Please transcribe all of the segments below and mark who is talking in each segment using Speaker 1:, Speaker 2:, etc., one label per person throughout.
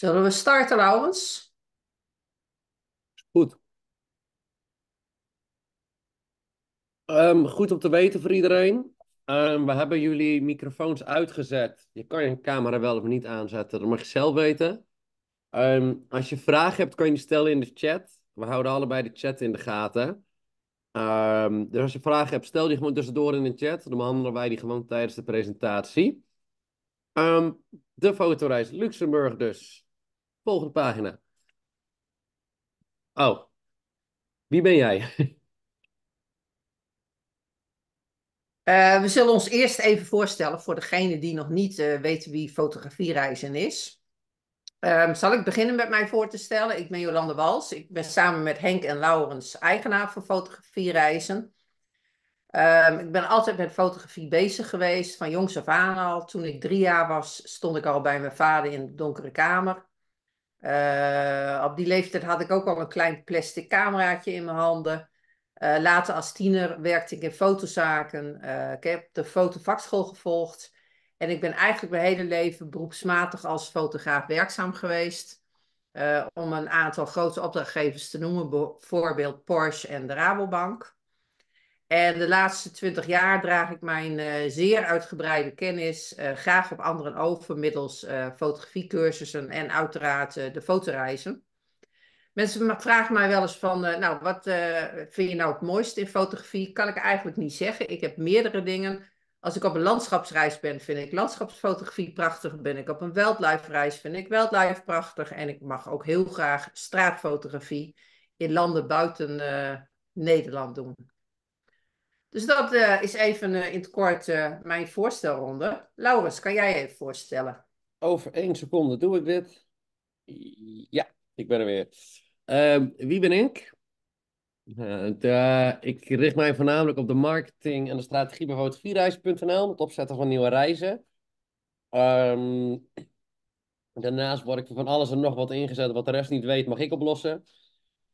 Speaker 1: Zullen we starten, Laurens?
Speaker 2: Goed. Ehm, goed om te weten voor iedereen. Ehm, we hebben jullie microfoons uitgezet. Je kan je camera wel of niet aanzetten, dat mag je zelf weten. Ehm, als je vragen hebt, kan je die stellen in de chat. We houden allebei de chat in de gaten. dus als je vragen hebt, stel die gewoon tussendoor in de chat. Dan behandelen wij die gewoon tijdens de presentatie. Um, de fotoreis Luxemburg dus. Volgende pagina. Oh, wie ben jij?
Speaker 1: Eh, we zullen ons eerst even voorstellen voor degene die nog niet uh, eh, weten wie fotografiereizen is. Ehm, zal ik beginnen met mij voor te stellen? Ik ben Jolande Wals. Ik ben samen met Henk en Laurens eigenaar van fotografiereizen. Um, ik ben altijd met fotografie bezig geweest, van jongs af aan al. Toen ik drie jaar was, stond ik al bij mijn vader in de donkere kamer. Eh, op die leeftijd had ik ook al een klein plastic cameraatje in mijn handen. Eh, later als tiener werkte ik in fotozaken. Eh, ik heb de fotovakschool gevolgd. En ik ben eigenlijk mijn hele leven beroepsmatig als fotograaf werkzaam geweest. om een aantal grote opdrachtgevers te noemen, bijvoorbeeld Porsche en de Rabobank. En de laatste twintig jaar draag ik mijn eh, zeer uitgebreide kennis eh, graag op anderen over middels eh, fotografiecursussen en uiteraard de fotoreizen. Mensen vragen mij wel eens van, nou, wat vind je nou het mooiste in fotografie? Kan ik eigenlijk niet zeggen. Ik heb meerdere dingen. Als ik op een landschapsreis ben, vind ik landschapsfotografie prachtig. Ben ik op een wildlife reis, vind ik wildlife prachtig. En ik mag ook heel graag straatfotografie in landen buiten Nederland doen. Dus dat eh, is even eh, in het kort eh, mijn voorstelronde. Laurens, kan jij even voorstellen?
Speaker 2: Over één seconde doe ik dit. Ja, ik ben er weer. Ehm, wie ben ik? ik richt mij voornamelijk op de marketing en de strategie bij reizennl het opzetten van nieuwe reizen. Ehm, daarnaast word ik van alles en nog wat ingezet wat de rest niet weet, mag ik oplossen.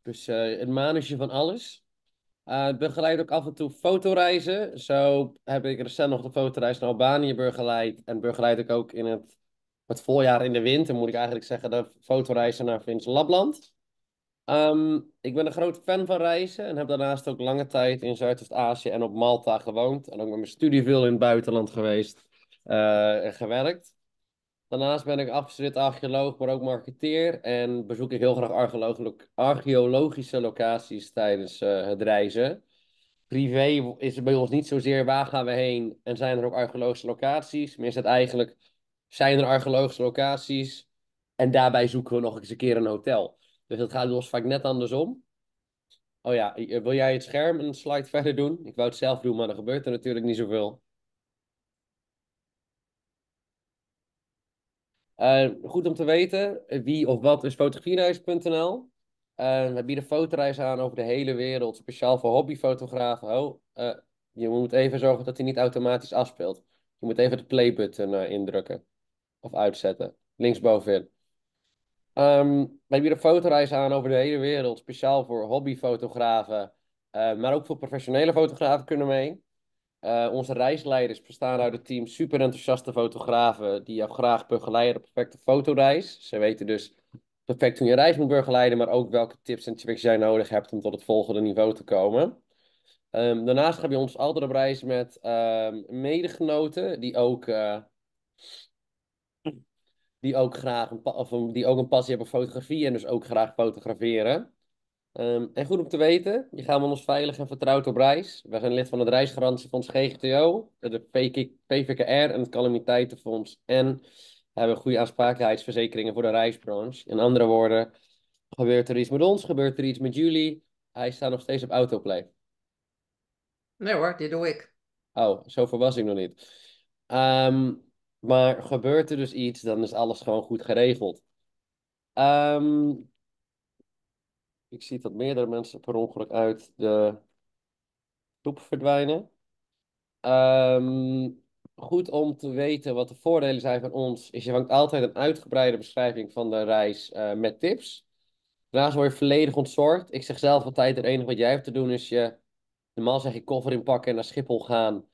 Speaker 2: Dus een mannetje van alles. Uh, begeleid ook af en toe fotoreizen. Zo heb ik recent nog de fotoreis naar Albanië begeleid. En begeleid ik ook in het, het voorjaar in de winter, moet ik eigenlijk zeggen, de fotoreizen naar Vins Lapland. Ehm, ik ben een groot fan van reizen en heb daarnaast ook lange tijd in Zuidoost-Azië en op Malta gewoond. En ook met mijn studie veel in het buitenland geweest eh, en gewerkt. Daarnaast ben ik afgestudeerd archeoloog, maar ook marketeer. En bezoek ik heel graag archeologische locaties tijdens eh, het reizen. Privé is het bij ons niet zozeer waar gaan we heen en zijn er ook archeologische locaties. Maar is het eigenlijk, zijn er archeologische locaties en daarbij zoeken we nog eens een keer een hotel. Dus dat gaat ons vaak net andersom. Oh ja, wil jij het scherm een slide verder doen? Ik wou het zelf doen, maar er gebeurt er natuurlijk niet zoveel. Eh, goed om te weten, wie of wat is fotografiereis.nl. Uh, eh, we bieden fotoreis aan over de hele wereld, speciaal voor hobbyfotografen. Oh, eh, je moet even zorgen dat hij niet automatisch afspeelt. Je moet even de playbutton indrukken of uitzetten, linksbovenin. Um, wij bieden fotoreis aan over de hele wereld, speciaal voor hobbyfotografen, maar ook voor professionele fotografen kunnen mee. Eh, onze reisleiders bestaan uit het team super enthousiaste fotografen die jou graag begeleiden op perfecte fotoreis. Ze weten dus perfect hoe je reis moet begeleiden, maar ook welke tips en tricks jij nodig hebt om tot het volgende niveau te komen. Ehm, daarnaast heb je ons altijd op reis met um, medegenoten die ook, eh, die ook graag een, of die ook een passie hebben voor fotografie en dus ook graag fotograferen. Ehm, en goed om te weten, je gaat met ons veilig en vertrouwd op reis. We zijn lid van het reisgarantiefonds GGTO, de PVKR en het calamiteitenfonds. En hebben goede aansprakelijkheidsverzekeringen voor de reisbranche. In andere woorden, gebeurt er iets met ons, gebeurt er iets met jullie? Hij staat nog steeds op autoplay.
Speaker 1: Nee hoor, dit doe ik.
Speaker 2: Oh, zo was ik nog niet. Um, maar gebeurt er dus iets, dan is alles gewoon goed geregeld. Um, ik zie dat meerdere mensen per ongeluk uit de groep verdwijnen. Ehm, goed om te weten wat de voordelen zijn van ons, is je vangt altijd een uitgebreide beschrijving van de reis eh, met tips. Daarnaast word je volledig ontzorgd. Ik zeg zelf altijd, het enige wat jij hebt te doen is je, normaal zeg je koffer inpakken en naar Schiphol gaan.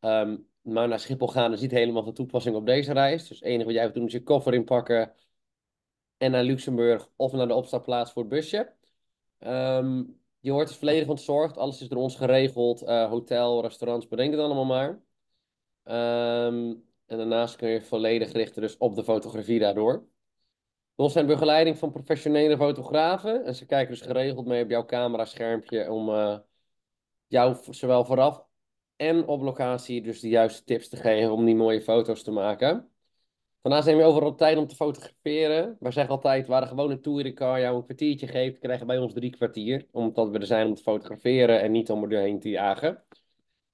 Speaker 2: Ehm, maar naar Schiphol gaan is niet helemaal van toepassing op deze reis. Dus het enige wat jij hebt te doen is je koffer inpakken en naar Luxemburg of naar de opstapplaats voor het busje. Ehm, je wordt dus volledig ontzorgd. Alles is door ons geregeld. Eh, hotel, restaurants, bedenk het allemaal maar. Ehm, en daarnaast kun je volledig richten dus op de fotografie daardoor. we zijn begeleiding van professionele fotografen. En ze kijken dus geregeld mee op jouw camera-schermpje om eh, jou zowel vooraf en op locatie dus de juiste tips te geven om die mooie foto's te maken. Daarnaast neem we overal tijd om te fotograferen. We zeggen altijd, waar de gewone jou een kwartiertje geeft, krijgen bij ons drie kwartier. Omdat we er zijn om te fotograferen en niet om er doorheen te jagen.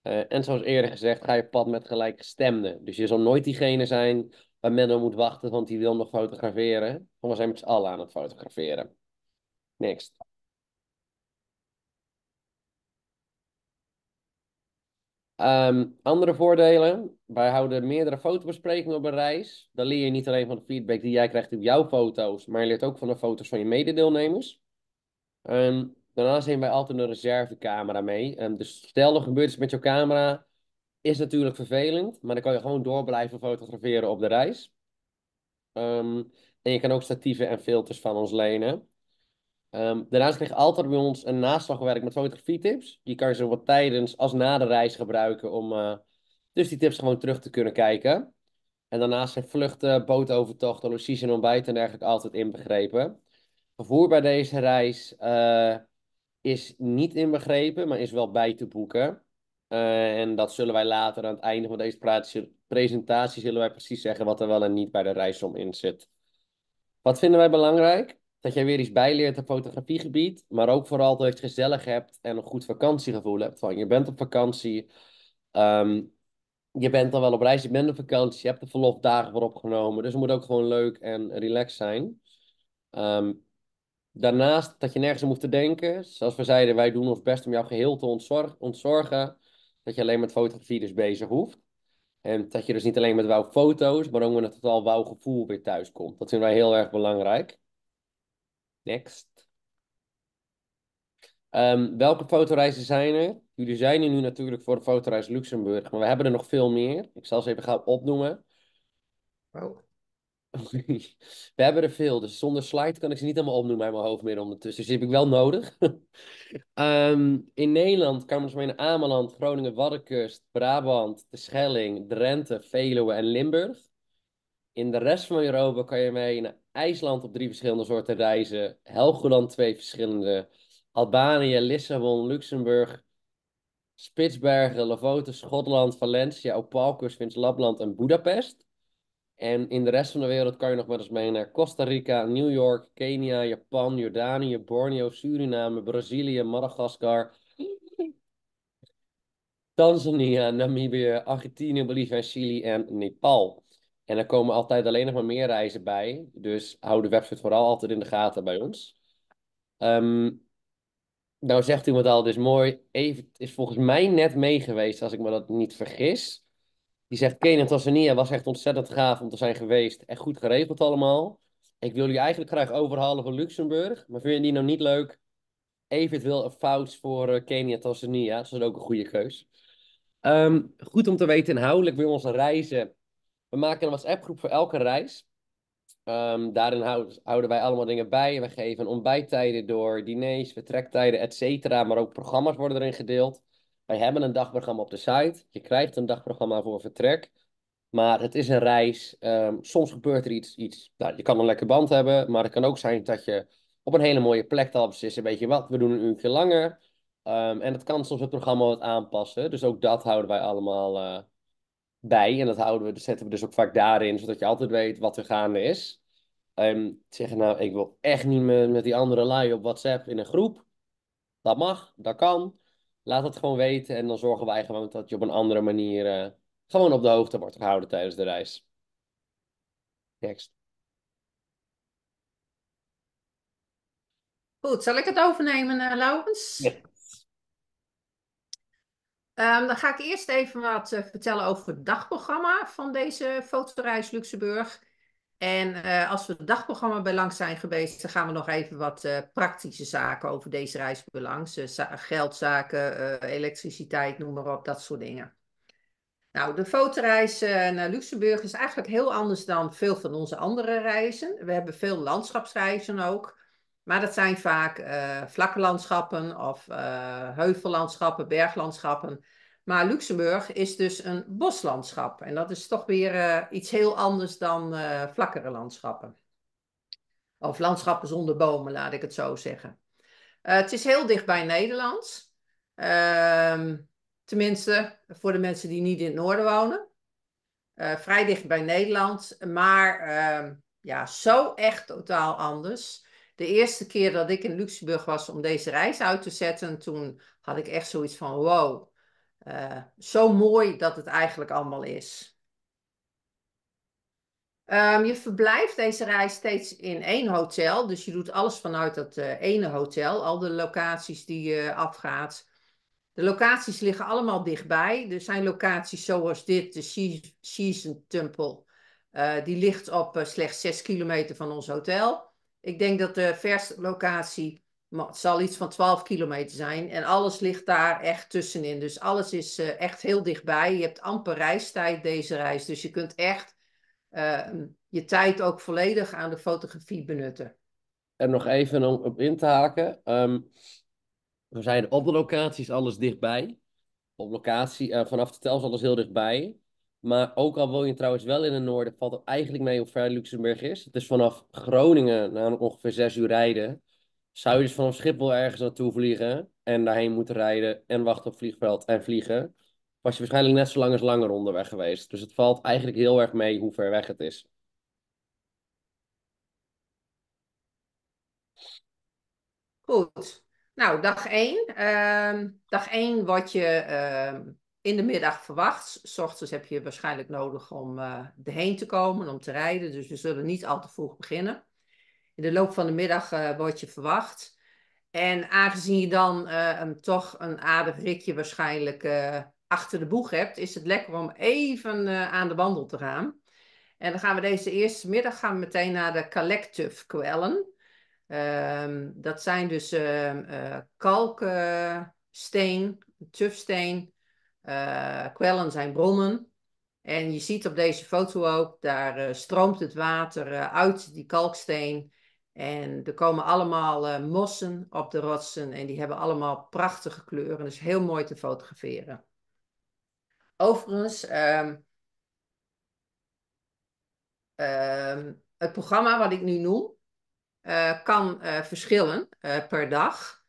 Speaker 2: Eh, en zoals eerder gezegd, ga je pad met gelijkgestemden. Dus je zal nooit diegene zijn waar men op moet wachten, want die wil nog fotograferen. Want we zijn met z'n allen aan het fotograferen. Next. Ehm, andere voordelen, wij houden meerdere fotobesprekingen op een reis. Dan leer je niet alleen van de feedback die jij krijgt op jouw foto's, maar je leert ook van de foto's van je mededeelnemers. Ehm, daarnaast nemen wij altijd een reservecamera mee. Ehm, dus stel er gebeurt iets met jouw camera, is natuurlijk vervelend, maar dan kan je gewoon door blijven fotograferen op de reis. en je kan ook statieven en filters van ons lenen. Ehm, daarnaast ligt altijd bij ons een naslagwerk met fotografietips. Die kan je zowel tijdens als na de reis gebruiken om eh, dus die tips gewoon terug te kunnen kijken. En daarnaast zijn vluchten, bootovertochten, logies en ontbijt en dergelijke altijd inbegrepen. Vervoer bij deze reis eh, is niet inbegrepen, maar is wel bij te boeken. Eh, en dat zullen wij later aan het einde van deze presentatie zullen wij precies zeggen wat er wel en niet bij de reissom in zit. Wat vinden wij belangrijk? dat jij weer iets bijleert op fotografiegebied, maar ook vooral dat je het gezellig hebt en een goed vakantiegevoel hebt. Van je bent op vakantie, ehm, je bent dan wel op reis, je bent op vakantie, je hebt de verlofdagen voor opgenomen, dus het moet ook gewoon leuk en relaxed zijn. Ehm, daarnaast dat je nergens aan hoeft te denken, zoals we zeiden, wij doen ons best om jouw geheel te ontzorg ontzorgen, dat je alleen met fotografie dus bezig hoeft. En dat je dus niet alleen met wauw foto's, maar ook met het totaal wauw gevoel weer thuis komt. Dat vinden wij heel erg belangrijk. Next. Ehm, welke fotoreizen zijn er? Jullie zijn er nu natuurlijk voor de fotoreis Luxemburg, maar we hebben er nog veel meer. Ik zal ze even gaan opnoemen. Wow. Oh. we hebben er veel, dus zonder slide kan ik ze niet allemaal opnoemen uit mijn hoofd meer ondertussen. Dus die heb ik wel nodig. Ehm, in Nederland, Kamersmeen, Ameland, Groningen, Waddenkust, Brabant, De Schelling, Drenthe, Veluwe en Limburg. In de rest van Europa kan je mee naar IJsland op drie verschillende soorten reizen. Helgoland twee verschillende. Albanië, Lissabon, Luxemburg, Spitsbergen, Lavoten, Schotland, Valencia, Opalkus, Vins, Lapland en Budapest. En in de rest van de wereld kan je nog maar eens mee naar Costa Rica, New York, Kenia, Japan, Jordanië, Borneo, Suriname, Brazilië, Madagaskar, Tanzania, Namibië, Argentinië, Bolivia, Chili en Nepal. En er komen altijd alleen nog maar meer reizen bij. Dus hou de website vooral altijd in de gaten bij ons. Ehm, nou zegt iemand al, dus mooi. Even is volgens mij net geweest, als ik me dat niet vergis. Die zegt, Kenia Tanzania was echt ontzettend gaaf om te zijn geweest. en goed geregeld allemaal. Ik wil jullie eigenlijk graag overhalen voor Luxemburg. Maar vind je die nou niet leuk? Even wil een fout voor eh, Kenia Tanzania. Dat is ook een goede keus. Ehm, goed om te weten inhoudelijk bij onze reizen we maken een WhatsApp-groep voor elke reis. Ehm, daarin houden wij allemaal dingen bij. We geven ontbijttijden door, diners, vertrektijden, et cetera. Maar ook programma's worden erin gedeeld. Wij hebben een dagprogramma op de site. Je krijgt een dagprogramma voor vertrek. Maar het is een reis. Ehm, soms gebeurt er iets. iets nou, je kan een lekker band hebben, maar het kan ook zijn dat je op een hele mooie plek al beslissen. Weet je wat, we doen een uurtje langer. Ehm, en dat kan soms het programma wat aanpassen. Dus ook dat houden wij allemaal eh, bij. En dat houden we, dat zetten we dus ook vaak daarin, zodat je altijd weet wat er gaande is. Um, zeggen nou, ik wil echt niet meer met die andere lui op WhatsApp in een groep. Dat mag, dat kan. Laat het gewoon weten en dan zorgen wij gewoon dat je op een andere manier eh, gewoon op de hoogte wordt gehouden tijdens de reis.
Speaker 1: Next. Goed, zal ik het overnemen, uh, Ja. Ehm, dan ga ik eerst even wat eh, vertellen over het dagprogramma van deze fotoreis Luxemburg. En eh, als we het dagprogramma bij belang zijn geweest, dan gaan we nog even wat eh, praktische zaken over deze reis belangs. geldzaken, elektriciteit, noem maar op, dat soort dingen. Nou, de fotoreis naar Luxemburg is eigenlijk heel anders dan veel van onze andere reizen. We hebben veel landschapsreizen ook. Maar dat zijn vaak uh, vlakke landschappen of uh, heuvellandschappen, berglandschappen. Maar Luxemburg is dus een boslandschap. En dat is toch weer eh, iets heel anders dan vlakkere landschappen. Of landschappen zonder bomen, laat ik het zo zeggen. het is heel dicht bij Nederland, ehm, tenminste, voor de mensen die niet in het noorden wonen. vrij dicht bij Nederland. Maar ehm, ja, zo echt totaal anders de eerste keer dat ik in Luxemburg was om deze reis uit te zetten, toen had ik echt zoiets van: wow, eh, zo mooi dat het eigenlijk allemaal is. Ehm, je verblijft deze reis steeds in één hotel, dus je doet alles vanuit dat eh, ene hotel, al de locaties die je afgaat. De locaties liggen allemaal dichtbij. Er zijn locaties zoals dit, de Season Temple. Eh, die ligt op slechts 6 kilometer van ons hotel. Ik denk dat de vers locatie zal iets van 12 kilometer zijn. En alles ligt daar echt tussenin. Dus alles is eh, echt heel dichtbij. Je hebt amper reistijd deze reis. Dus je kunt echt ehm, je tijd ook volledig aan de fotografie benutten.
Speaker 2: En nog even om op in te haken. Um, we zijn op de locaties alles dichtbij. Op locatie, eh, vanaf de tel is alles heel dichtbij. Maar ook al woon je trouwens wel in het noorden, valt het eigenlijk mee hoe ver Luxemburg is. Het is vanaf Groningen naar ongeveer zes uur rijden. Zou je dus vanaf Schiphol ergens naartoe vliegen en daarheen moeten rijden en wachten op vliegveld en vliegen, was je waarschijnlijk net zo lang als langer onderweg geweest. Dus het valt eigenlijk heel erg mee hoe ver weg het
Speaker 1: is. Goed. Nou, dag één. Ehm, dag één wat je ehm, in de middag verwacht. S ochtends heb je waarschijnlijk nodig om uh, erheen te komen, om te rijden. Dus we zullen niet al te vroeg beginnen. In de loop van de middag eh, word je verwacht. En aangezien je dan eh, een, toch een aardig ritje waarschijnlijk achter de boeg hebt, is het lekker om even aan de wandel te gaan. En dan gaan we deze eerste middag gaan we meteen naar de collective kwellen. Ehm, dat zijn dus ehm, kalksteen, tufsteen, uh, kwellen zijn bronnen En je ziet op deze foto ook, daar eh, stroomt het water eh, uit die kalksteen. En er komen allemaal mossen op de rotsen en die hebben allemaal prachtige kleuren. Dus heel mooi te fotograferen. Overigens, ehm, ehm, het programma wat ik nu noem, kan verschillen per dag.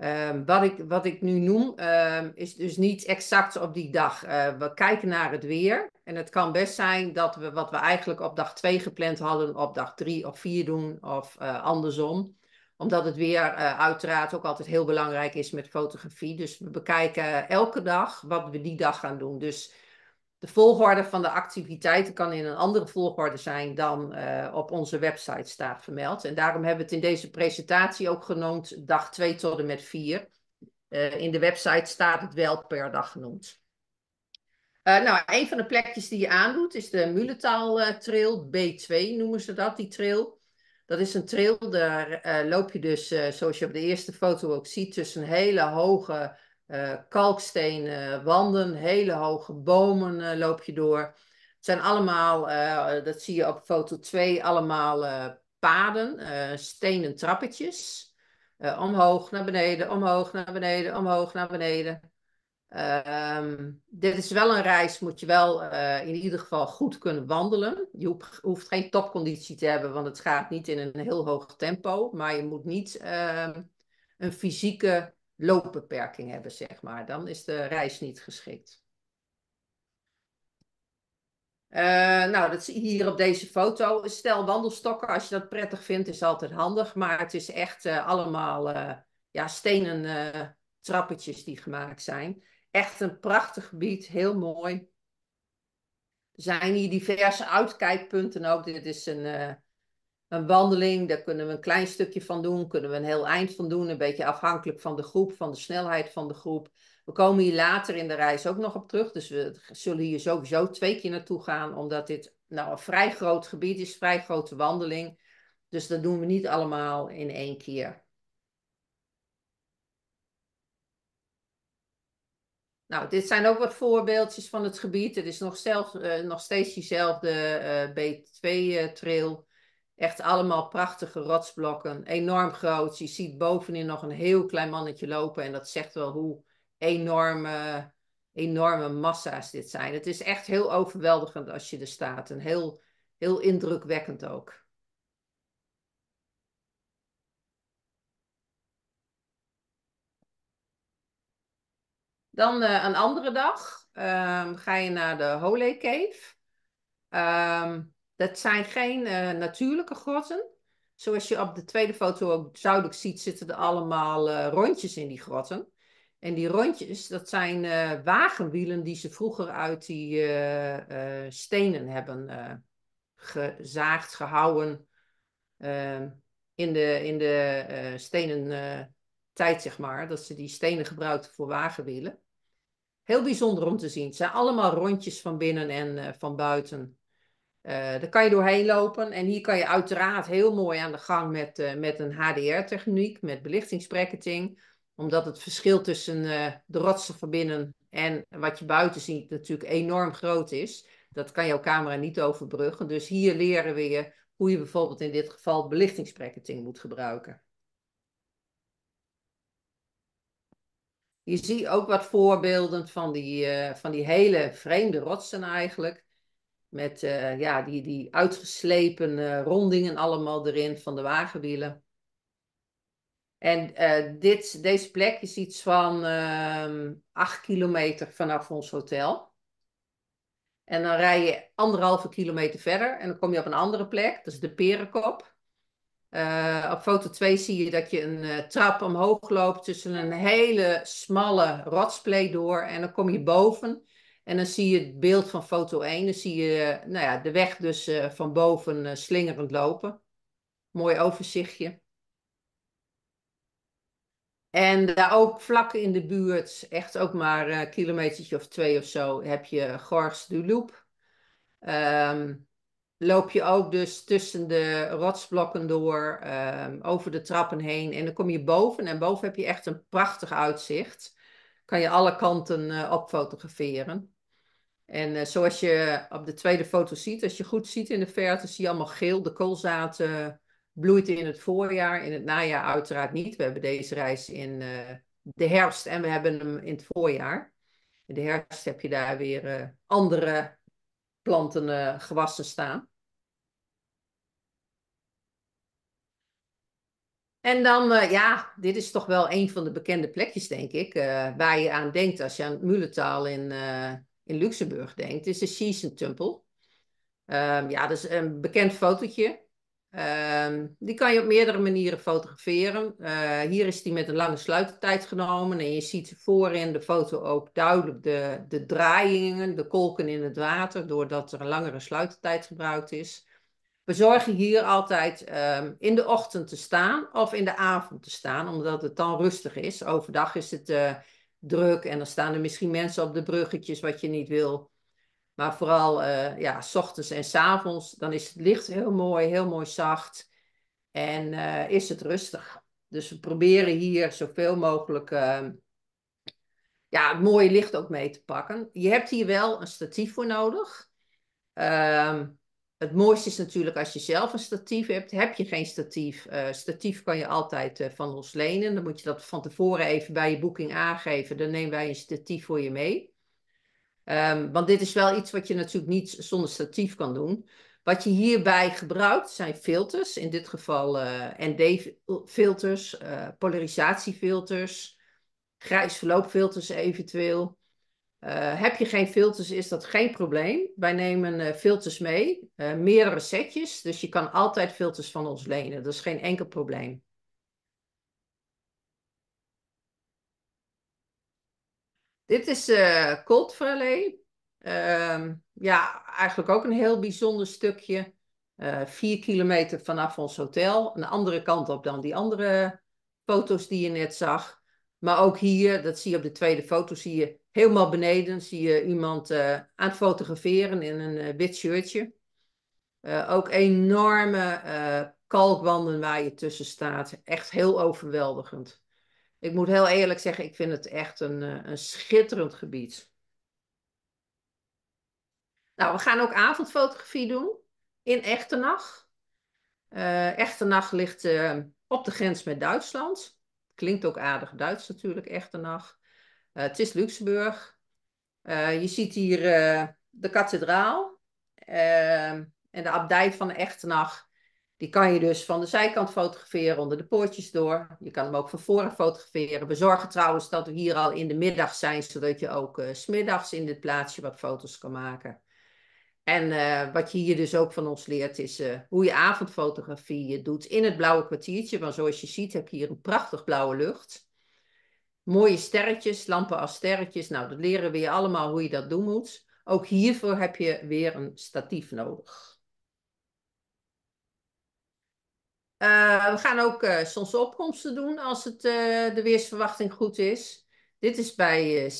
Speaker 1: Ehm, wat, ik, wat ik nu noem, ehm, is dus niet exact op die dag. Ehm, we kijken naar het weer. En het kan best zijn dat we wat we eigenlijk op dag 2 gepland hadden, op dag 3 of 4 doen of eh, andersom. Omdat het weer eh, uiteraard ook altijd heel belangrijk is met fotografie. Dus we bekijken elke dag wat we die dag gaan doen. Dus de volgorde van de activiteiten kan in een andere volgorde zijn dan eh, op onze website staat vermeld. En daarom hebben we het in deze presentatie ook genoemd dag 2 tot en met 4. Eh, in de website staat het wel per dag genoemd. Eh, nou, een van de plekjes die je aandoet is de Muletaal Trail, B2 noemen ze dat, die trail. Dat is een trail, daar loop je dus, zoals je op de eerste foto ook ziet, tussen hele hoge uh, kalkstenen wanden, hele hoge bomen eh, loop je door. Het zijn allemaal, eh, dat zie je op foto 2, allemaal paden, stenen trappetjes. omhoog naar beneden, omhoog naar beneden, omhoog naar beneden. Ehm, dit is wel een reis, moet je wel in ieder geval goed kunnen wandelen. Je hoeft, geen topconditie te hebben, want het gaat niet in een heel hoog tempo. Maar je moet niet ehm, een fysieke loopbeperking hebben, zeg maar. Dan is de reis niet geschikt. Uh, nou, dat je hier op deze foto. Stel wandelstokken, als je dat prettig vindt, is altijd handig. Maar het is echt eh, allemaal eh, ja, stenen trappetjes die gemaakt zijn. Echt een prachtig gebied, heel mooi. Er zijn hier diverse uitkijkpunten ook. Dit is een een wandeling, daar kunnen we een klein stukje van doen, kunnen we een heel eind van doen, een beetje afhankelijk van de groep, van de snelheid van de groep. We komen hier later in de reis ook nog op terug, dus we zullen hier sowieso twee keer naartoe gaan, omdat dit nou een vrij groot gebied is, vrij grote wandeling. Dus dat doen we niet allemaal in één keer. Nou, dit zijn ook wat voorbeeldjes van het gebied. Het is nog, zelf, eh, nog steeds diezelfde eh, B2-trail. Echt allemaal prachtige rotsblokken, enorm groot. Je ziet bovenin nog een heel klein mannetje lopen en dat zegt wel hoe enorme, enorme massa's dit zijn. Het is echt heel overweldigend als je er staat en heel, heel indrukwekkend ook. Dan eh, een andere dag ehm, ga je naar de Hole Cave. Um, dat zijn geen eh, natuurlijke grotten. Zoals je op de tweede foto ook duidelijk ziet, zitten er allemaal eh, rondjes in die grotten. En die rondjes, dat zijn eh, wagenwielen die ze vroeger uit die stenen hebben gezaagd, gehouwen. Ehm, in de, in de stenen tijd, zeg maar. Dat ze die stenen gebruikten voor wagenwielen. Heel bijzonder om te zien. Het zijn allemaal rondjes van binnen en van buiten. Eh, daar kan je doorheen lopen. En hier kan je uiteraard heel mooi aan de gang met, eh, met een HDR-techniek, met belichtingsbracketing. Omdat het verschil tussen eh, de rotsen van binnen en wat je buiten ziet natuurlijk enorm groot is. Dat kan jouw camera niet overbruggen. Dus hier leren we je hoe je bijvoorbeeld in dit geval belichtingsbracketing moet gebruiken. Je ziet ook wat voorbeelden van die, van die hele vreemde rotsen eigenlijk. Met eh, ja, die, die uitgeslepen rondingen allemaal erin van de wagenwielen. En eh, dit, deze plek is iets van ehm, acht kilometer vanaf ons hotel. En dan rij je anderhalve kilometer verder en dan kom je op een andere plek. Dat is de Perenkop. Eh, op foto 2 zie je dat je een trap omhoog loopt tussen een hele smalle rotsplay door. En dan kom je boven en dan zie je het beeld van foto 1. Dan zie je nou ja, de weg dus eh, van boven eh, slingerend lopen. Mooi overzichtje. En daar ook vlak in de buurt, echt ook maar een eh, kilometertje of twee of zo, heb je Gors du Loop. Um, ehm, loop je ook dus tussen de rotsblokken door, ehm, over de trappen heen. En dan kom je boven en boven heb je echt een prachtig uitzicht. Kan je alle kanten uh, op fotograferen. En eh, zoals je op de tweede foto ziet, als je goed ziet in de verte, zie je allemaal geel. De koolzaad bloeit in het voorjaar, in het najaar uiteraard niet. We hebben deze reis in eh, de herfst en we hebben hem in het voorjaar. In de herfst heb je daar weer eh, andere planten, gewassen staan. En dan, ja, dit is toch wel een van de bekende plekjes, denk ik, waar je aan denkt als je aan het Muletaal in, in Luxemburg denkt, is de Season Temple. Ehm, ja, dat is een bekend fotootje. Ehm, die kan je op meerdere manieren fotograferen. Eh, hier is die met een lange sluitertijd genomen. En je ziet voorin de foto ook duidelijk de, de draaiingen, de kolken in het water, doordat er een langere sluitertijd gebruikt is. We zorgen hier altijd ehm, in de ochtend te staan of in de avond te staan, omdat het dan rustig is. Overdag is het eh, druk en dan staan er misschien mensen op de bruggetjes wat je niet wil. Maar vooral, eh, ja, s ochtends en s avonds, dan is het licht heel mooi, heel mooi zacht en eh, is het rustig. Dus we proberen hier zoveel mogelijk uh, ja, mooi licht ook mee te pakken. Je hebt hier wel een statief voor nodig. Ehm, het mooiste is natuurlijk als je zelf een statief hebt. Heb je geen statief, eh, statief kan je altijd eh, van ons lenen. Dan moet je dat van tevoren even bij je boeking aangeven. Dan nemen wij een statief voor je mee. Um, want dit is wel iets wat je natuurlijk niet zonder statief kan doen. Wat je hierbij gebruikt zijn filters, in dit geval eh, ND-filters, polarisatiefilters, grijs verloopfilters eventueel. Eh, heb je geen filters, is dat geen probleem. Wij nemen eh, filters mee, eh, meerdere setjes. Dus je kan altijd filters van ons lenen. Dat is geen enkel probleem. Dit is Cold Valley. Ehm, ja, eigenlijk ook een heel bijzonder stukje. vier kilometer vanaf ons hotel. Een andere kant op dan die andere foto's die je net zag. Maar ook hier, dat zie je op de tweede foto, zie je helemaal beneden zie je iemand eh, aan het fotograferen in een eh, wit shirtje. Eh, ook enorme kalkwanden waar je tussen staat. Echt heel overweldigend. Ik moet heel eerlijk zeggen, ik vind het echt een, een schitterend gebied. Nou, we gaan ook avondfotografie doen in Echternach. Echternacht ligt op de grens met Duitsland. Klinkt ook aardig Duits natuurlijk, Echternacht. Eh, het is Luxemburg. Eh, je ziet hier eh, de kathedraal ehm, en de abdij van Echternacht. Die kan je dus van de zijkant fotograferen, onder de poortjes door. Je kan hem ook van voren fotograferen. We zorgen trouwens dat we hier al in de middag zijn, zodat je ook smiddags in dit plaatsje wat foto's kan maken. En eh, wat je hier dus ook van ons leert is eh, hoe je avondfotografie eh, doet in het blauwe kwartiertje. Want zoals je ziet heb je hier een prachtig blauwe lucht. Mooie sterretjes, lampen als sterretjes. Nou, dat leren we je allemaal hoe je dat doen moet. Ook hiervoor heb je weer een statief nodig. we gaan ook uh, opkomsten doen als het, de weersverwachting goed is. Dit is bij uh,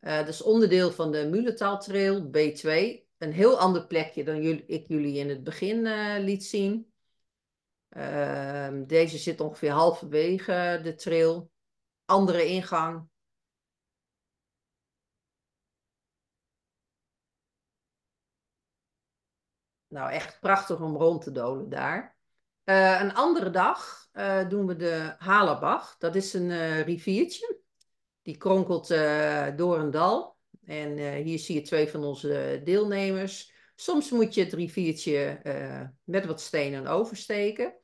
Speaker 1: uh, dat is onderdeel van de Muletaaltrail Trail, B2. Een heel ander plekje dan jullie, ik jullie in het begin eh, liet zien. Ehm, deze zit ongeveer halverwege de trail. Andere ingang. Nou, echt prachtig om rond te dolen daar. Eh, een andere dag doen we de Halabach. Dat is een riviertje. Die kronkelt eh, door een dal. En eh, hier zie je twee van onze deelnemers. Soms moet je het riviertje eh, met wat stenen oversteken.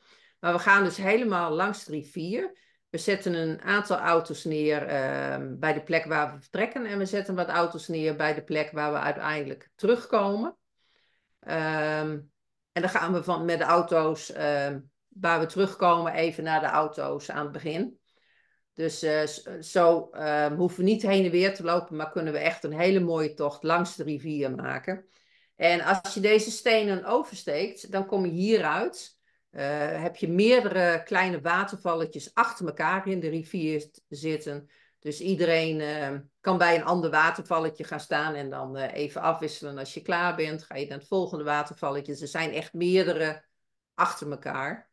Speaker 1: Maar we gaan dus helemaal langs de rivier. We zetten een aantal auto's neer ehm, bij de plek waar we vertrekken. En we zetten wat auto's neer bij de plek waar we uiteindelijk terugkomen. Ehm, en dan gaan we van, met de auto's ehm, waar we terugkomen even naar de auto's aan het begin. Dus eh, eh, zo ehm, hoeven we niet heen en weer te lopen, maar kunnen we echt een hele mooie tocht langs de rivier maken. En als je deze stenen oversteekt, dan kom je hieruit. Uh, heb je meerdere kleine watervalletjes achter elkaar in de rivier zitten. Dus iedereen ehm, kan bij een ander watervalletje gaan staan en dan even afwisselen. Als je klaar bent, ga je naar het volgende watervalletje. er zijn echt meerdere achter elkaar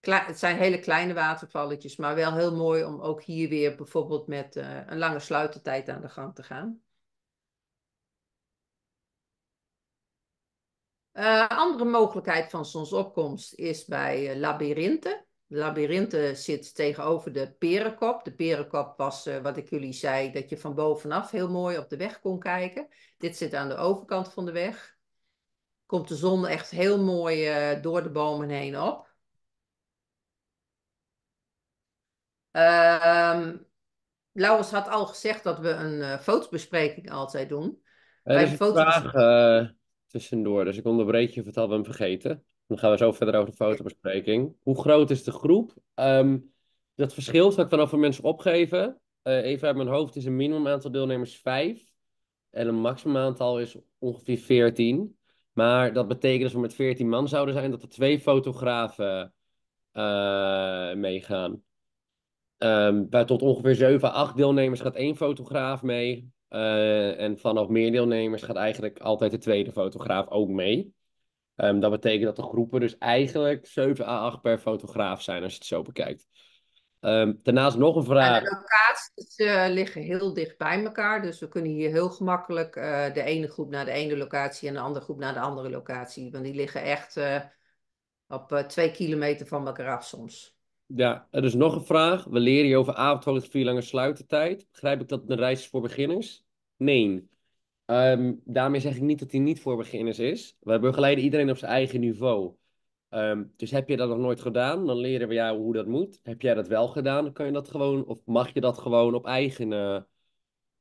Speaker 1: het zijn hele kleine watervalletjes, maar wel heel mooi om ook hier weer bijvoorbeeld met eh, een lange sluitertijd aan de gang te gaan. Uh, andere mogelijkheid van zonsopkomst is bij uh, eh, labyrinthen. De zit tegenover de perenkop. De perenkop was wat ik jullie zei, dat je van bovenaf heel mooi op de weg kon kijken. Dit zit aan de overkant van de weg. Komt de zon echt heel mooi door de bomen heen op. Um, Laurens had al gezegd dat we een uh, fotobespreking altijd doen. Er is een vraag
Speaker 2: eh, tussendoor, dus ik onderbreek je of het we hem vergeten. Dan gaan we zo verder over de fotobespreking. Hoe groot is de groep? Um, dat verschilt, ik kan over mensen opgeven. Eh, even uit mijn hoofd is een minimum aantal deelnemers 5. En een maximum aantal is ongeveer 14. Maar dat betekent dus dat we met veertien man zouden zijn, dat er twee fotografen meegaan bij ehm, tot ongeveer 7, 8 deelnemers gaat één fotograaf mee. Eh, en vanaf meer deelnemers gaat eigenlijk altijd de tweede fotograaf ook mee. Ehm, dat betekent dat de groepen dus eigenlijk 7 à 8 per fotograaf zijn als je het zo bekijkt. Ehm, daarnaast nog een vraag. de
Speaker 1: locaties dus, eh, liggen heel dicht bij elkaar. Dus we kunnen hier heel gemakkelijk eh, de ene groep naar de ene locatie en de andere groep naar de andere locatie. Want die liggen echt op twee kilometer van elkaar af soms.
Speaker 2: Ja, er is nog een vraag. We leren je over avondhoogte vier lange sluitertijd. Begrijp ik dat de een reis is voor beginners? Nee. Ehm, daarmee zeg ik niet dat hij niet voor beginners is. We begeleiden iedereen op zijn eigen niveau. Ehm, dus heb je dat nog nooit gedaan, dan leren we jou hoe dat moet. Heb jij dat wel gedaan, dan kan je dat gewoon, of mag je dat gewoon op eigen, eh,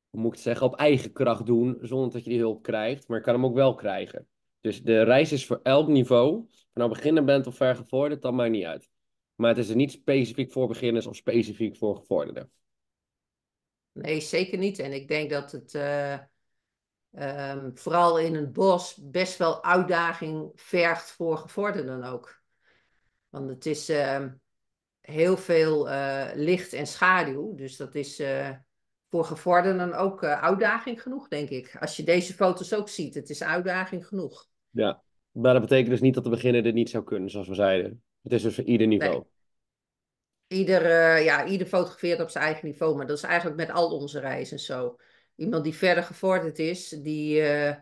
Speaker 2: hoe moet ik zeggen, op eigen kracht doen, zonder dat je die hulp krijgt. Maar je kan hem ook wel krijgen. Dus de reis is voor elk niveau. Als je nou beginner bent of vergevorderd, dat maakt niet uit. Maar het is er niet specifiek voor beginners of specifiek voor gevorderden.
Speaker 1: Nee, zeker niet. En ik denk dat het eh, ehm, vooral in het bos best wel uitdaging vergt voor gevorderden ook. Want het is ehm, heel veel eh, licht en schaduw. Dus dat is eh, voor gevorderden ook uitdaging genoeg, denk ik. Als je deze foto's ook ziet, het is uitdaging genoeg.
Speaker 2: Ja, maar dat betekent dus niet dat de beginner dit niet zou kunnen, zoals we zeiden. Het is dus voor ieder niveau.
Speaker 1: Ieder, eh, ja, ieder fotografeert op zijn eigen niveau, maar dat is eigenlijk met al onze reizen zo. Iemand die verder gevorderd is, die eh,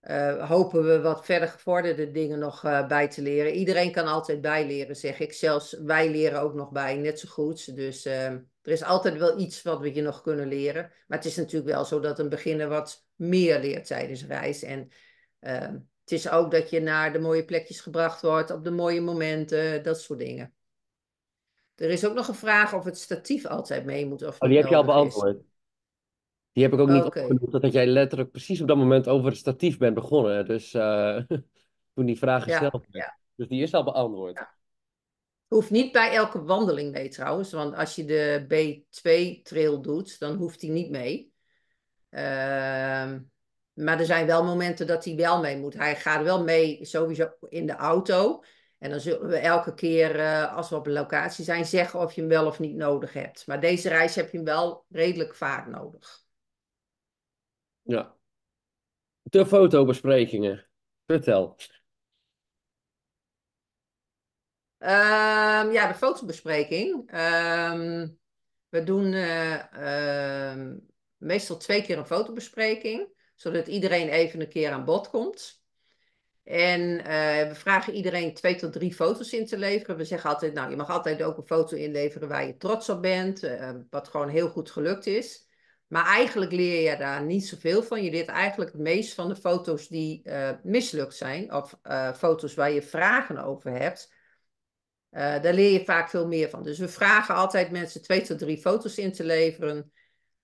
Speaker 1: eh, hopen we wat verder gevorderde dingen nog bij te leren. Iedereen kan altijd bijleren, zeg ik. Zelfs wij leren ook nog bij, net zo goed. Dus ehm, er is altijd wel iets wat we je nog kunnen leren. Maar het is natuurlijk wel zo dat een beginner wat meer leert tijdens reis. En ehm, het is ook dat je naar de mooie plekjes gebracht wordt, op de mooie momenten, dat soort dingen. Er is ook nog een vraag of het statief altijd mee moet. Of oh, die heb je al beantwoord.
Speaker 2: Die heb ik ook niet okay. opgenoemd, dat jij letterlijk precies op dat moment over het statief bent begonnen. Dus eh, toen die vraag gesteld werd. Dus die is al beantwoord. Hoef
Speaker 1: Hoeft niet bij elke wandeling mee trouwens, want als je de B2-trail doet, dan hoeft die niet mee. Ehm maar er zijn wel momenten dat hij wel mee moet. Hij gaat wel mee, sowieso in de auto. En dan zullen we elke keer, eh, als we op een locatie zijn, zeggen of je hem wel of niet nodig hebt. Maar deze reis heb je hem wel redelijk vaak nodig.
Speaker 2: Ja. De fotobesprekingen. Vertel.
Speaker 1: Ehm, ja, de fotobespreking. Um, we doen eh, ehm, meestal twee keer een fotobespreking zodat iedereen even een keer aan bod komt. En eh, we vragen iedereen twee tot drie foto's in te leveren. We zeggen altijd, nou, je mag altijd ook een foto inleveren waar je trots op bent, eh, wat gewoon heel goed gelukt is. Maar eigenlijk leer je daar niet zoveel van. Je leert eigenlijk het meest van de foto's die eh, mislukt zijn, of foto's waar je vragen over hebt. daar leer je vaak veel meer van. Dus we vragen altijd mensen twee tot drie foto's in te leveren.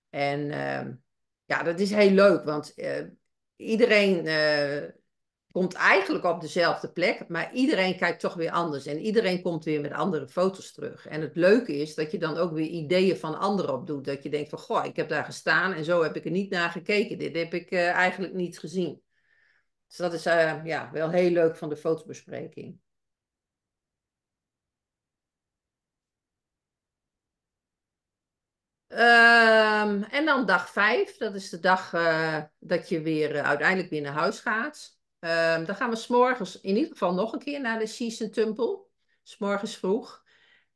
Speaker 1: En ehm, ja, dat is heel leuk, want eh, iedereen eh, komt eigenlijk op dezelfde plek, maar iedereen kijkt toch weer anders. En iedereen komt weer met andere foto's terug. En het leuke is dat je dan ook weer ideeën van anderen opdoet. Dat je denkt van, goh, ik heb daar gestaan en zo heb ik er niet naar gekeken. Dit heb ik eh, eigenlijk niet gezien. Dus dat is ja, wel heel leuk van de fotobespreking. Ehm, en dan dag vijf, dat is de dag eh, dat je weer eh, uiteindelijk weer naar huis gaat. Ehm, dan gaan we s'morgens in ieder geval nog een keer naar de Season Temple. S'morgens vroeg.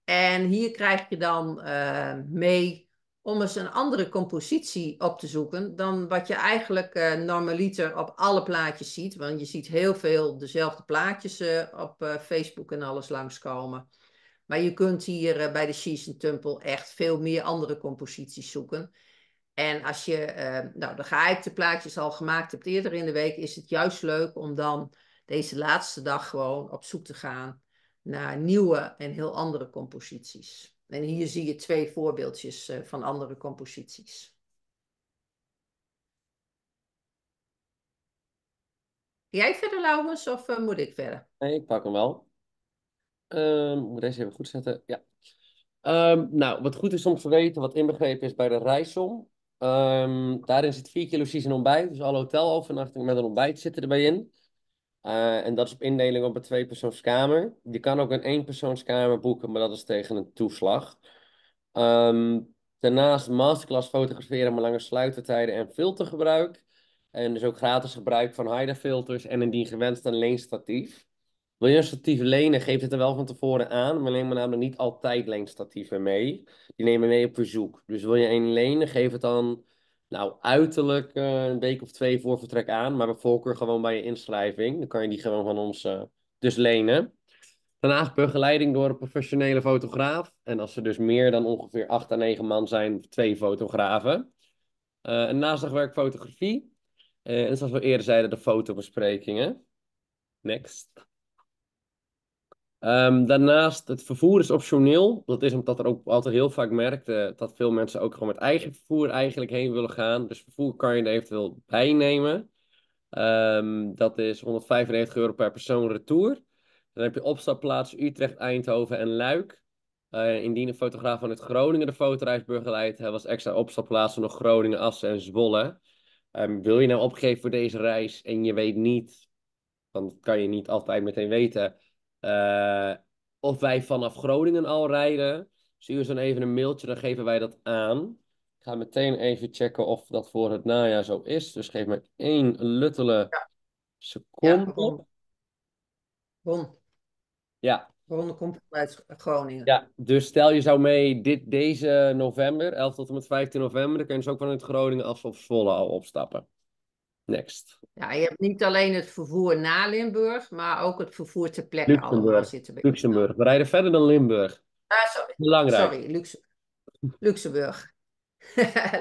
Speaker 1: En hier krijg je dan ehm, mee om eens een andere compositie op te zoeken dan wat je eigenlijk uh, normaliter op alle plaatjes ziet. Want je ziet heel veel dezelfde plaatjes op Facebook en alles langskomen. Maar je kunt hier eh, bij de Season Temple echt veel meer andere composities zoeken. En als je ehm, nou, de gehypte plaatjes al gemaakt hebt eerder in de week, is het juist leuk om dan deze laatste dag gewoon op zoek te gaan naar nieuwe en heel andere composities. En hier zie je twee voorbeeldjes eh, van andere composities. Jij verder, Laurens, of eh, moet ik verder?
Speaker 2: Nee, ik pak hem wel. Um, ik moet deze even goed zetten. Ja. Ehm, nou, wat goed is om te weten, wat inbegrepen is bij de reissom. Ehm, daarin zit vier kilo en ontbijt. Dus alle hotelovernachtingen met een ontbijt zitten erbij in. Eh, en dat is op indeling op een tweepersoonskamer. Je kan ook een eenpersoonskamer boeken, maar dat is tegen een toeslag. daarnaast masterclass fotograferen met lange sluitertijden en filtergebruik. En dus ook gratis gebruik van HIDA filters en indien gewenst een leenstatief. Wil je een statief lenen, geef het er wel van tevoren aan. Maar neem maar namelijk niet altijd leenstatieven mee. Die nemen we mee op verzoek. Dus wil je een lenen, geef het dan nou uiterlijk eh, een week of twee voor vertrek aan. Maar bij voorkeur gewoon bij je inschrijving. Dan kan je die gewoon van ons eh, dus lenen. Daarna begeleiding door een professionele fotograaf. En als er dus meer dan ongeveer acht à negen man zijn, twee fotografen. Uh, eh, en naast dat fotografie. en zoals we eerder zeiden, de fotobesprekingen. Next. Ehm, daarnaast, het vervoer is optioneel. Dat is omdat er ook altijd heel vaak merkte eh, dat veel mensen ook gewoon met eigen vervoer eigenlijk heen willen gaan. Dus vervoer kan je er eventueel bij nemen. Ehm, dat is 195 euro per persoon retour. Dan heb je opstapplaats Utrecht, Eindhoven en Luik. Eh, indien een fotograaf van het Groningen de fotoreis begeleidt, eh, was extra opstapplaatsen nog Groningen, Assen en Zwolle. Ehm, wil je nou opgeven voor deze reis en je weet niet, want dat kan je niet altijd meteen weten eh, of wij vanaf Groningen al rijden. Stuur ze dan even een mailtje, dan geven wij dat aan. Ik ga meteen even checken of dat voor het najaar zo is. Dus geef me één luttele seconde. Ja, Ron. Ja.
Speaker 1: Ron komt uit Groningen. Ja,
Speaker 2: dus stel je zou mee dit, deze november, 11 tot en met 15 november, dan kun je dus ook vanuit Groningen als of Zwolle al opstappen. Next.
Speaker 1: Ja, je hebt niet alleen het vervoer naar Limburg, maar ook het vervoer ter plekke allemaal zitten. Bij
Speaker 2: Luxemburg. We rijden verder dan Limburg.
Speaker 1: Uh, sorry. Belangrijk. Sorry, Luxemburg. Luxemburg.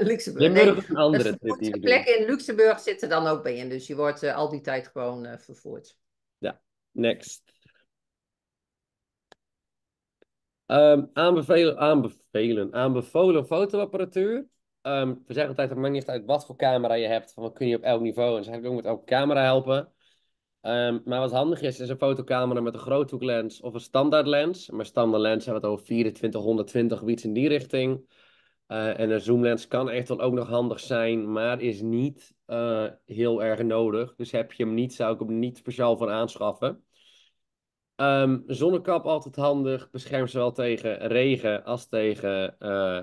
Speaker 1: Luxemburg. Limburg nee, is een andere trip. plekken in Luxemburg zitten dan ook bij in. Dus je wordt eh, al die tijd gewoon eh, vervoerd.
Speaker 2: Ja, next. Ehm, aanbevelen, aanbevelen, aanbevolen fotoapparatuur. Ehm, we zeggen altijd, het maakt niet uit wat voor camera je hebt, van wat kun je op elk niveau. En ze hebben ook met elke camera helpen. Ehm, maar wat handig is, is een fotocamera met een groothoeklens of een standaard lens. Maar standaard lens hebben we het over 24, 120, iets in die richting. Eh, en een zoomlens kan echt wel ook nog handig zijn, maar is niet eh, heel erg nodig. Dus heb je hem niet, zou ik hem niet speciaal voor aanschaffen. Um, ehm, zonnekap altijd handig, beschermt zowel tegen regen als tegen... Eh,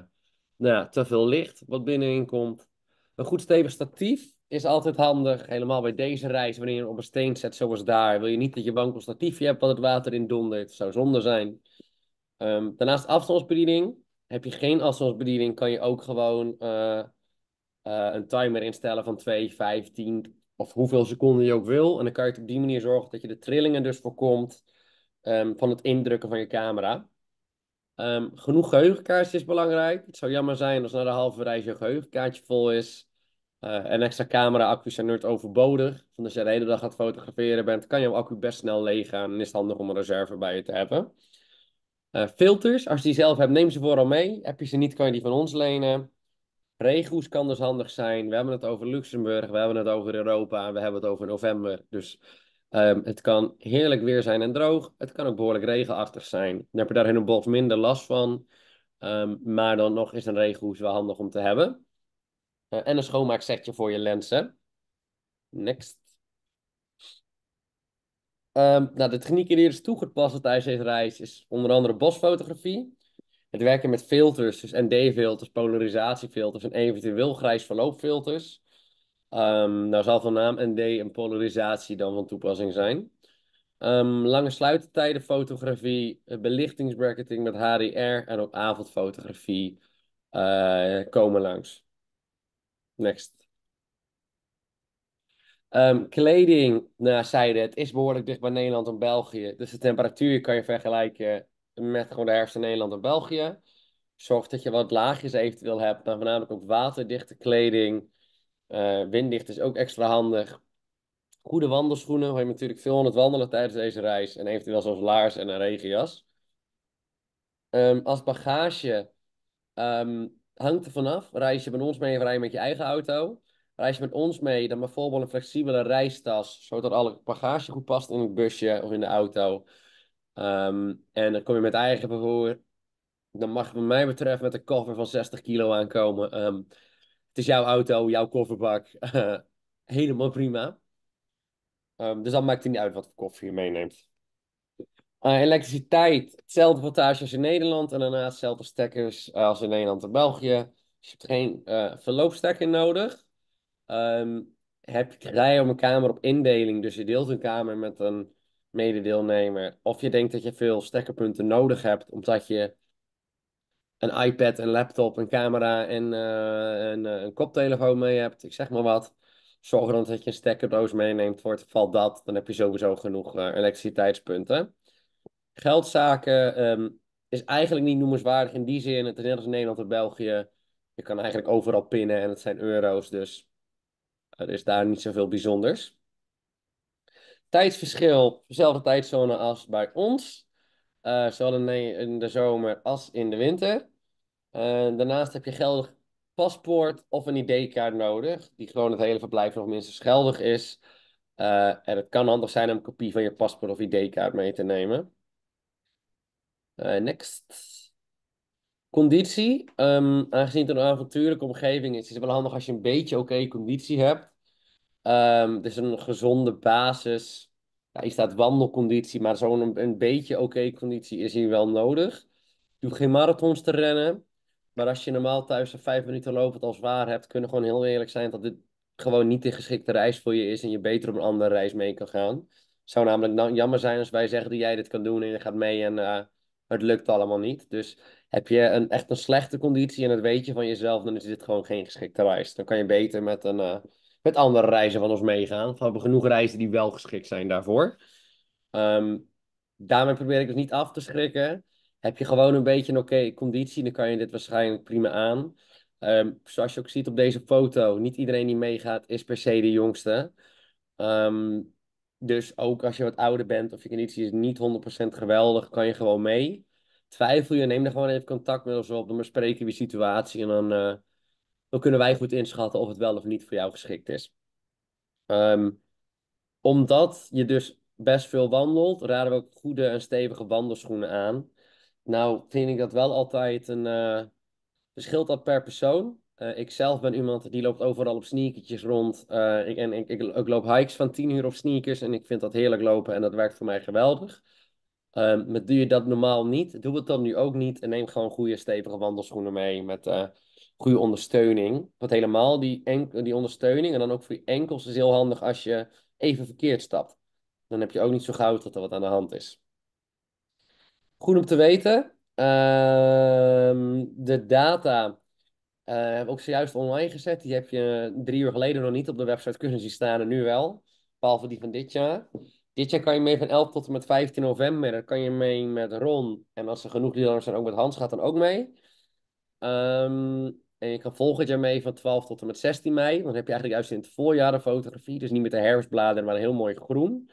Speaker 2: nou te veel licht wat binnenin komt. Een goed stevig statief is altijd handig. Helemaal bij deze reis, wanneer je op een steen zet zoals daar, wil je niet dat je wankel statiefje hebt wat het water in dondert. zou zonde zijn. Ehm, daarnaast afstandsbediening. Heb je geen afstandsbediening, kan je ook gewoon eh, eh, een timer instellen van 2, 15 of hoeveel seconden je ook wil. En dan kan je het op die manier zorgen dat je de trillingen dus voorkomt ehm, van het indrukken van je camera. Ehm, genoeg geheugenkaartjes is belangrijk. Het zou jammer zijn als na de halve reis je geheugenkaartje vol is. Eh, en extra camera, accu zijn nerd overbodig. Want als je de hele dag gaat fotograferen bent, kan je accu best snel leeg gaan. En is het handig om een reserve bij je te hebben. Eh, filters, als je die zelf hebt, neem ze vooral mee. Heb je ze niet, kan je die van ons lenen. Regels kan dus handig zijn. We hebben het over Luxemburg, we hebben het over Europa, en we hebben het over november. Dus Ehm, het kan heerlijk weer zijn en droog. Het kan ook behoorlijk regenachtig zijn. Dan heb je daar helemaal minder last van. Ehm, maar dan nog is een regenhoes wel handig om te hebben. Eh, en een schoonmaaksetje voor je lenzen. Next. Um, de technieken die er is toegepast tijdens deze reis is onder andere bosfotografie. Het werken met filters dus ND-filters, polarisatiefilters en eventueel grijs verloopfilters. Um, nou zal van naam ND en polarisatie dan van toepassing zijn. Ehm, lange sluitertijden fotografie, eh, belichtingsbracketing met HDR en ook avondfotografie uh, komen langs. Next. Ehm, kleding, nou, zeiden het is behoorlijk dicht bij Nederland en België. Dus de temperatuur kan je vergelijken met gewoon de herfst in Nederland en België. Zorg dat je wat laagjes eventueel hebt, maar voornamelijk ook waterdichte kleding. Eh, winddicht is ook extra handig. Goede wandelschoenen, waar je natuurlijk veel aan het wandelen tijdens deze reis. En eventueel zoals laars en een regenjas. Ehm, als bagage ehm, hangt er vanaf. Reis je met ons mee of rij je met je eigen auto? Reis je met ons mee, dan bijvoorbeeld een flexibele reistas, zodat alle bagage goed past in het busje of in de auto. Ehm, en dan kom je met eigen vervoer. Dan mag, wat mij betreft, met een koffer van 60 kilo aankomen. Het is jouw auto, jouw kofferbak. helemaal prima. Ehm, dus dan maakt het niet uit wat voor koffie je meeneemt. Uh, elektriciteit, hetzelfde voltage als in Nederland. En daarnaast dezelfde stekkers eh, als in Nederland en België. Dus je hebt geen uh, verloopstekker nodig. Ehm, heb je rij om een kamer op indeling. Dus je deelt een kamer met een mededeelnemer. Of je denkt dat je veel stekkerpunten nodig hebt, omdat je een iPad, een laptop, een camera en eh, een, eh, een, koptelefoon mee hebt, ik zeg maar wat. Zorg dan dat je een stekkerdoos meeneemt voor het geval dat. Dan heb je sowieso genoeg eh, elektriciteitspunten. Geldzaken ehm, is eigenlijk niet noemenswaardig in die zin. Het is net als in Nederland en België. Je kan eigenlijk overal pinnen en het zijn euro's, dus er is daar niet zoveel bijzonders. Tijdsverschil, dezelfde tijdzone als bij ons. Eh, zowel in de zomer als in de winter. Eh, daarnaast heb je geldig paspoort of een ID-kaart nodig, die gewoon het hele verblijf nog minstens geldig is. Eh, en het kan handig zijn om een kopie van je paspoort of ID-kaart mee te nemen. next. Conditie, ehm, aangezien het een avontuurlijke omgeving is, is het wel handig als je een beetje oké okay conditie hebt. Het ehm, is dus een gezonde basis ja, staat wandelconditie, maar zo'n een, een, beetje oké okay conditie is hier wel nodig. Doe geen marathons te rennen. Maar als je normaal thuis een vijf minuten lopend als waar hebt, kunnen gewoon heel eerlijk zijn dat dit gewoon niet de geschikte reis voor je is en je beter op een andere reis mee kan gaan. zou namelijk nou jammer zijn als wij zeggen dat jij dit kan doen en je gaat mee en eh, het lukt allemaal niet. Dus heb je een, echt een slechte conditie en dat weet je van jezelf, dan is dit gewoon geen geschikte reis. Dan kan je beter met een eh, met andere reizen van ons meegaan. We hebben genoeg reizen die wel geschikt zijn daarvoor. Um, daarmee probeer ik dus niet af te schrikken. Heb je gewoon een beetje een oké okay conditie, dan kan je dit waarschijnlijk prima aan. Ehm, zoals je ook ziet op deze foto, niet iedereen die meegaat is per se de jongste. Ehm, dus ook als je wat ouder bent of je conditie is niet 100% geweldig, kan je gewoon mee. Twijfel je, neem dan gewoon even contact met ons op. Dan bespreken we je situatie en dan eh, dan kunnen wij goed inschatten of het wel of niet voor jou geschikt is. Um, omdat je dus best veel wandelt, raden we ook goede en stevige wandelschoenen aan. Nou, vind ik dat wel altijd een. Uh, eh, verschilt dat per persoon. Uh, ik zelf ben iemand die loopt overal op sneakertjes rond. Eh, ik, en ik, ik, ik, loop hikes van 10 uur op sneakers en ik vind dat heerlijk lopen en dat werkt voor mij geweldig. Ehm, maar doe je dat normaal niet, doe het dan nu ook niet en neem gewoon goede stevige wandelschoenen mee met eh, goede ondersteuning. Want helemaal die, enkel, die ondersteuning en dan ook voor je enkels is heel handig als je even verkeerd stapt. Dan heb je ook niet zo gauw dat er wat aan de hand is. Goed om te weten. Ehm, de data uh, eh, heb ik ook zojuist online gezet. Die heb je drie uur geleden nog niet op de website kunnen zien staan en nu wel. Behalve die van dit jaar. Dit jaar kan je mee van 11 tot en met 15 november. Dan kan je mee met Ron. En als er genoeg deelnemers zijn, ook met Hans gaat dan ook mee. Ehm, en je kan volgend jaar mee van 12 tot en met 16 mei. Want dan heb je eigenlijk juist in het voorjaar de fotografie. Dus niet met de herfstbladeren, maar een heel mooi groen.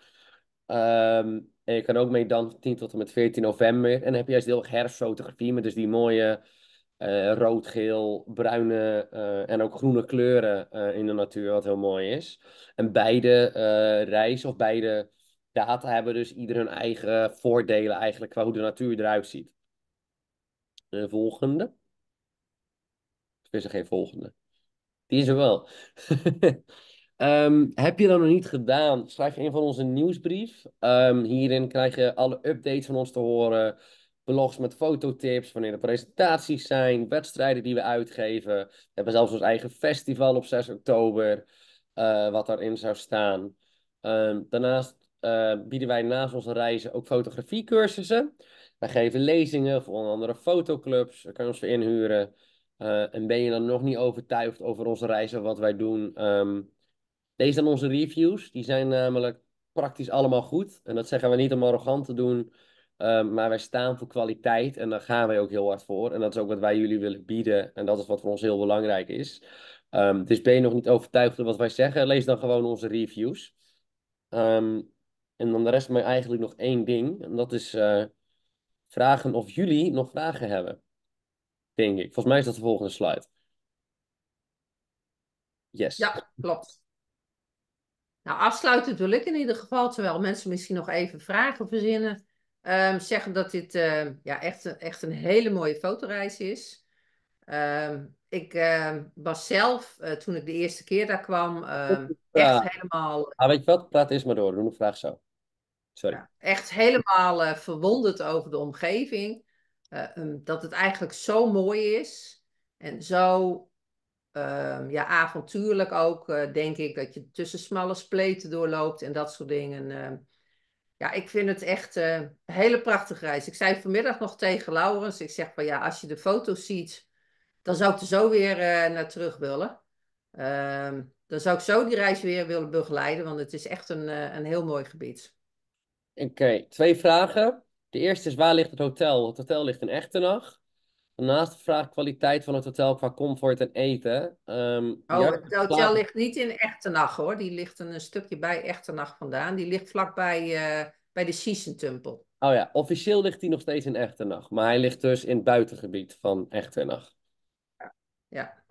Speaker 2: Ehm, en je kan ook mee dan 10 tot en met 14 november. En dan heb je juist heel erg herfstfotografie. Met dus die mooie uh, rood, geel, bruine eh, en ook groene kleuren eh, in de natuur. Wat heel mooi is. En beide reizen of beide data hebben dus ieder hun eigen voordelen eigenlijk qua hoe de natuur eruit ziet. De volgende. Er is er geen volgende? Die is er wel. Ehm, heb je dat nog niet gedaan? Schrijf je een van onze nieuwsbrief. Ehm, hierin krijg je alle updates van ons te horen. Blogs met fototips, wanneer er presentaties zijn, wedstrijden die we uitgeven. We hebben zelfs ons eigen festival op 6 oktober, uh, wat daarin zou staan. Ehm, daarnaast eh, bieden wij naast onze reizen ook fotografiecursussen. Wij geven lezingen voor onder andere fotoclubs, daar kan je ons voor inhuren. Eh, en ben je dan nog niet overtuigd over onze reizen, wat wij doen? Ehm, lees dan onze reviews, die zijn namelijk praktisch allemaal goed. En dat zeggen we niet om arrogant te doen, ehm, maar wij staan voor kwaliteit en daar gaan wij ook heel hard voor. En dat is ook wat wij jullie willen bieden en dat is wat voor ons heel belangrijk is. Um, dus ben je nog niet overtuigd van wat wij zeggen, lees dan gewoon onze reviews. Um, en dan de rest mij eigenlijk nog één ding. En dat is eh, vragen of jullie nog vragen hebben. Denk ik. Volgens mij is dat de volgende slide. Yes.
Speaker 1: Ja, klopt. Nou, afsluitend wil ik in ieder geval, terwijl mensen misschien nog even vragen verzinnen, ehm, zeggen dat dit ehm, ja, echt, echt een hele mooie fotoreis is. Ehm, ik was zelf, eh, toen ik de eerste keer daar kwam, echt helemaal...
Speaker 2: Ah, weet je wat? Praat eerst maar door. Doe een vraag zo
Speaker 1: echt helemaal uh, verwonderd over de omgeving. Eh, ehm, dat het eigenlijk zo mooi is. En zo ehm, ja, avontuurlijk ook, eh, denk ik, dat je tussen smalle spleten doorloopt en dat soort dingen. Ehm, ja, ik vind het echt een hele prachtige reis. Ik zei vanmiddag nog tegen Laurens, ik zeg van ja, als je de foto's ziet, dan zou ik er zo weer naar terug willen. dan zou ik zo die reis weer willen begeleiden, want het is echt een, een heel mooi gebied.
Speaker 2: Oké, twee vragen. De eerste is waar ligt het hotel? Het hotel ligt in Echternach. Daarnaast de vraag kwaliteit van het hotel qua comfort en eten. Ehm, oh, het hotel ligt
Speaker 1: niet in Echternach hoor. Die ligt een, stukje bij Echternach vandaan. Die ligt vlakbij uh, bij de Siesentumpel.
Speaker 2: Oh ja, officieel ligt die nog steeds in Echternach. Maar hij ligt dus in het buitengebied van Echternach.
Speaker 1: Ja. ja.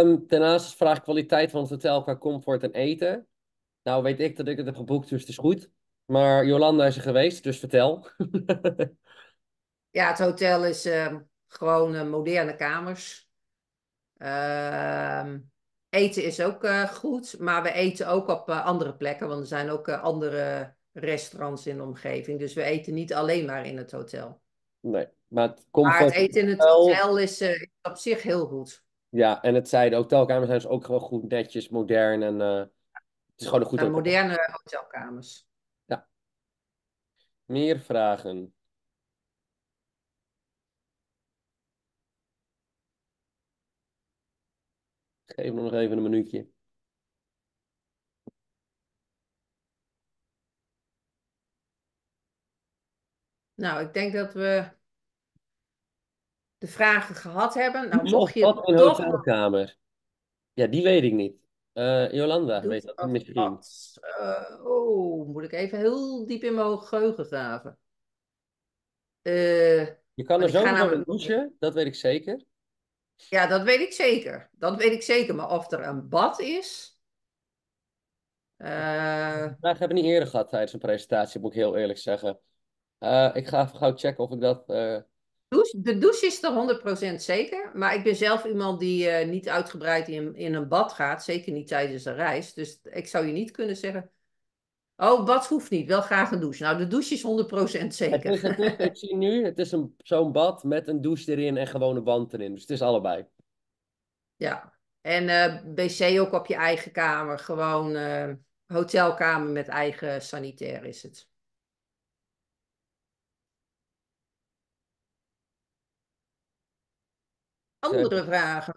Speaker 2: Um, ehm, daarnaast vraag kwaliteit van het hotel qua comfort en eten. Nou weet ik dat ik het heb geboekt, dus het is goed. Maar Jolanda is er geweest, dus vertel.
Speaker 1: ja, het hotel is ehm, gewoon eh, moderne kamers. Ehm, eten is ook eh, goed, maar we eten ook op eh, andere plekken, want er zijn ook andere restaurants in de omgeving. Dus we eten niet alleen maar in het hotel.
Speaker 2: Nee, maar het, komt maar het eten
Speaker 1: in het hotel is op zich heel goed.
Speaker 2: Ja, en het zijn, de hotelkamers zijn dus ook gewoon goed netjes, modern en het is gewoon een goed hotel.
Speaker 1: moderne hotelkamers.
Speaker 2: Meer vragen? Geef nog even een minuutje.
Speaker 1: Nou, ik denk dat we de vragen gehad hebben. Nou, mocht je. Wat een hotelkamer?
Speaker 2: Ja, die weet ik niet. Uh, Jolanda, weet dat misschien?
Speaker 1: Eh, oh, moet ik even heel diep in mijn geheugen graven. Eh, je kan er zo naar. namelijk... douchen, dat weet ik zeker. Ja, dat weet ik zeker. Dat weet ik zeker. Maar of er een bad is.
Speaker 2: We hebben we niet eerder gehad tijdens een presentatie, moet ik heel eerlijk zeggen. ik ga even gauw checken of ik dat
Speaker 1: de douche is er 100% zeker. Maar ik ben zelf iemand die eh, niet uitgebreid in, in een bad gaat. Zeker niet tijdens een reis. Dus ik zou je niet kunnen zeggen. Oh, bad hoeft niet. Wel graag een douche. Nou, de douche is 100% zeker. ik
Speaker 2: zie nu, het is een, zo'n bad met een douche erin en gewoon een wand erin. Dus het is allebei.
Speaker 1: Ja. En uh, eh, wc ook op je eigen kamer. Gewoon eh, hotelkamer met eigen sanitair is het. Andere ja. vragen?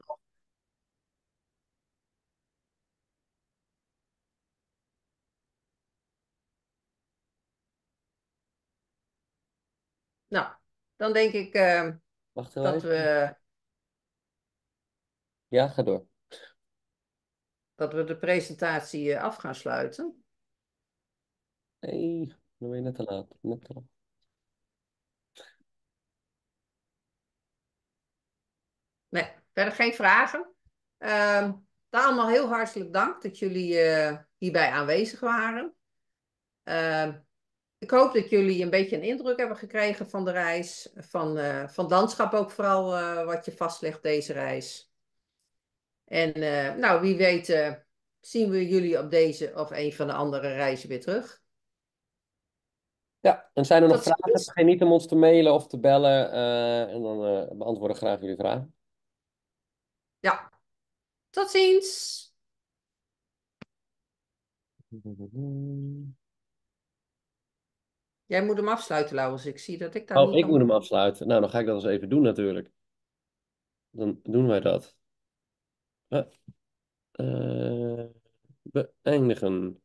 Speaker 1: Nou, dan denk ik uh, Wacht dat even. we.
Speaker 2: Ja, ga door.
Speaker 1: Dat we de presentatie eh, af gaan sluiten.
Speaker 2: Nee, dan ben je net te laat. Net te laat.
Speaker 1: Nee, verder geen vragen. Um, dan allemaal heel hartelijk dank dat jullie eh, hierbij aanwezig waren. Ehm, ik hoop dat jullie een beetje een indruk hebben gekregen van de reis, van, uh, van landschap ook vooral eh, wat je vastlegt deze reis. En nou, wie weet zien we jullie op deze of een van de andere reizen weer terug.
Speaker 2: Ja, en zijn er nog vragen. Geen niet om ons te mailen of te bellen. en dan beantwoorden we graag jullie vragen.
Speaker 1: Ja. Tot ziens. Jij moet hem afsluiten, Laurens. Ik zie dat ik daar. Oh, ik moet hem
Speaker 2: afsluiten. Nou, dan ga ik dat eens even doen, natuurlijk. Dan doen wij dat. Uh, beëindigen.